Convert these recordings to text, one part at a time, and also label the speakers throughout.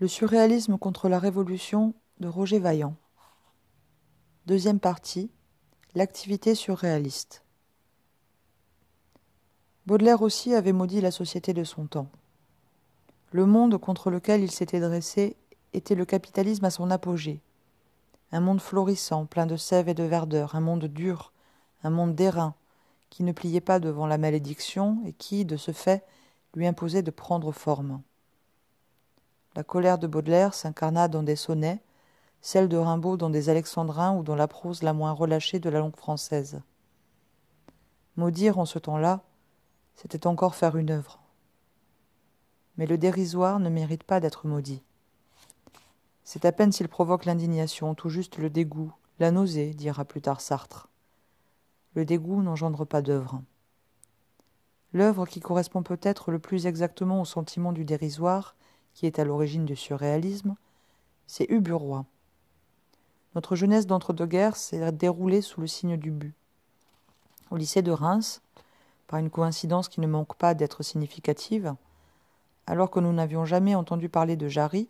Speaker 1: Le surréalisme contre la révolution de Roger Vaillant. Deuxième partie. L'activité surréaliste. Baudelaire aussi avait maudit la société de son temps. Le monde contre lequel il s'était dressé était le capitalisme à son apogée. Un monde florissant, plein de sève et de verdeur, un monde dur, un monde d'airain, qui ne pliait pas devant la malédiction et qui, de ce fait, lui imposait de prendre forme. La colère de Baudelaire s'incarna dans des sonnets, celle de Rimbaud dans des alexandrins ou dans la prose la moins relâchée de la langue française. Maudire en ce temps-là, c'était encore faire une œuvre. Mais le dérisoire ne mérite pas d'être maudit. C'est à peine s'il provoque l'indignation, tout juste le dégoût, la nausée, dira plus tard Sartre. Le dégoût n'engendre pas d'œuvre. L'œuvre qui correspond peut-être le plus exactement au sentiment du dérisoire qui est à l'origine du surréalisme, c'est Uburoy. Notre jeunesse d'entre-deux-guerres s'est déroulée sous le signe du but. Au lycée de Reims, par une coïncidence qui ne manque pas d'être significative, alors que nous n'avions jamais entendu parler de Jarry,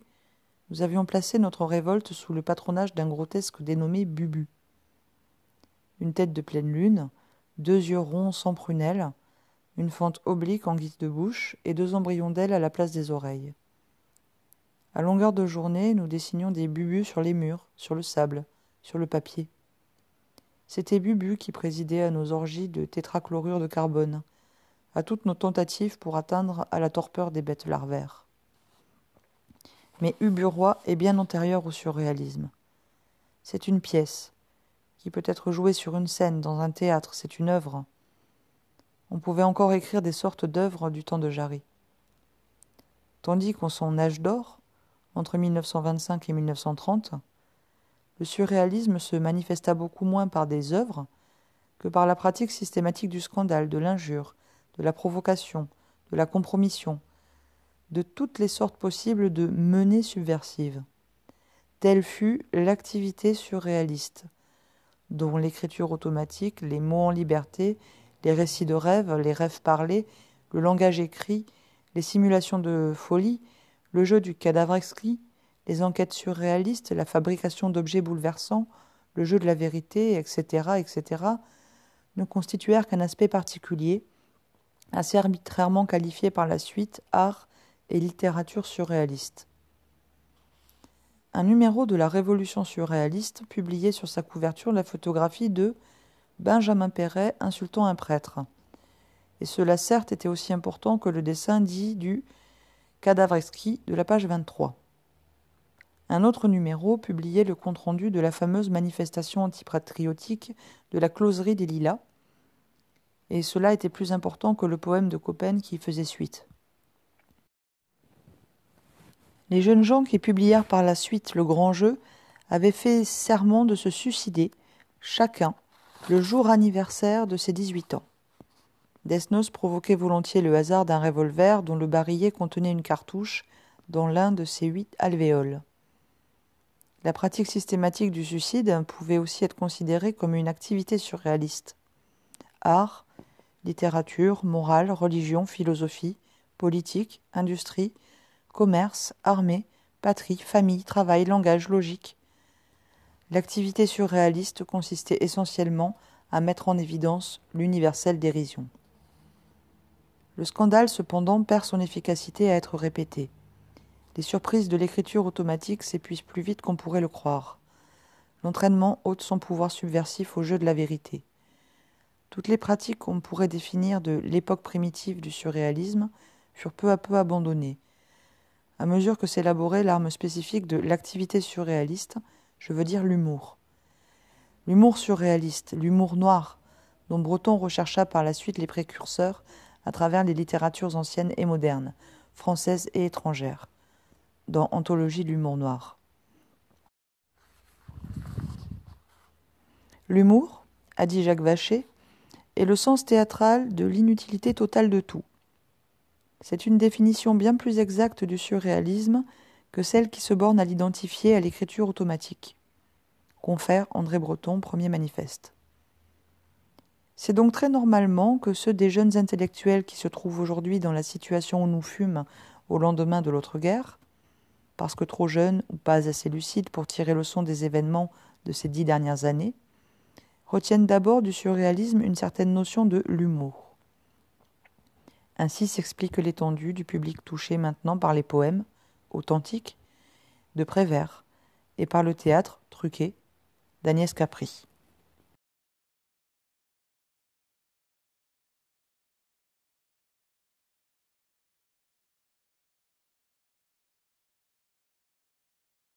Speaker 1: nous avions placé notre révolte sous le patronage d'un grotesque dénommé Bubu. Une tête de pleine lune, deux yeux ronds sans prunelles, une fente oblique en guise de bouche et deux embryons d'ailes à la place des oreilles. À longueur de journée, nous dessinions des bubus sur les murs, sur le sable, sur le papier. C'était Bubu qui présidait à nos orgies de tétrachlorure de carbone, à toutes nos tentatives pour atteindre à la torpeur des bêtes larvaires. Mais Uburoi est bien antérieur au surréalisme. C'est une pièce, qui peut être jouée sur une scène, dans un théâtre, c'est une œuvre. On pouvait encore écrire des sortes d'œuvres du temps de Jarry. Tandis qu'en son âge d'or, entre 1925 et 1930, le surréalisme se manifesta beaucoup moins par des œuvres que par la pratique systématique du scandale, de l'injure, de la provocation, de la compromission, de toutes les sortes possibles de menées subversives. Telle fut l'activité surréaliste, dont l'écriture automatique, les mots en liberté, les récits de rêves, les rêves parlés, le langage écrit, les simulations de folie le jeu du cadavre exquis, les enquêtes surréalistes, la fabrication d'objets bouleversants, le jeu de la vérité, etc., etc., ne constituèrent qu'un aspect particulier, assez arbitrairement qualifié par la suite art et littérature surréaliste. Un numéro de la Révolution surréaliste publiait sur sa couverture la photographie de Benjamin Perret insultant un prêtre. Et cela certes était aussi important que le dessin dit du Cadavre exquis de la page 23. Un autre numéro publiait le compte-rendu de la fameuse manifestation antipatriotique de la closerie des Lilas, et cela était plus important que le poème de Copen qui y faisait suite. Les jeunes gens qui publièrent par la suite le grand jeu avaient fait serment de se suicider, chacun, le jour anniversaire de ses 18 ans. Desnos provoquait volontiers le hasard d'un revolver dont le barillet contenait une cartouche dans l'un de ses huit alvéoles. La pratique systématique du suicide pouvait aussi être considérée comme une activité surréaliste. Art, littérature, morale, religion, philosophie, politique, industrie, commerce, armée, patrie, famille, travail, langage, logique. L'activité surréaliste consistait essentiellement à mettre en évidence l'universelle dérision. Le scandale, cependant, perd son efficacité à être répété. Les surprises de l'écriture automatique s'épuisent plus vite qu'on pourrait le croire. L'entraînement ôte son pouvoir subversif au jeu de la vérité. Toutes les pratiques qu'on pourrait définir de l'époque primitive du surréalisme furent peu à peu abandonnées. À mesure que s'élaborait l'arme spécifique de l'activité surréaliste, je veux dire l'humour. L'humour surréaliste, l'humour noir, dont Breton rechercha par la suite les précurseurs, à travers les littératures anciennes et modernes, françaises et étrangères, dans Anthologie de l'humour noir. L'humour, a dit Jacques Vacher, est le sens théâtral de l'inutilité totale de tout. C'est une définition bien plus exacte du surréalisme que celle qui se borne à l'identifier à l'écriture automatique. Confère André Breton, premier manifeste. C'est donc très normalement que ceux des jeunes intellectuels qui se trouvent aujourd'hui dans la situation où nous fûmes au lendemain de l'autre guerre, parce que trop jeunes ou pas assez lucides pour tirer le son des événements de ces dix dernières années, retiennent d'abord du surréalisme une certaine notion de l'humour. Ainsi s'explique l'étendue du public touché maintenant par les poèmes, authentiques, de Prévert, et par le théâtre, truqué, d'Agnès Capri.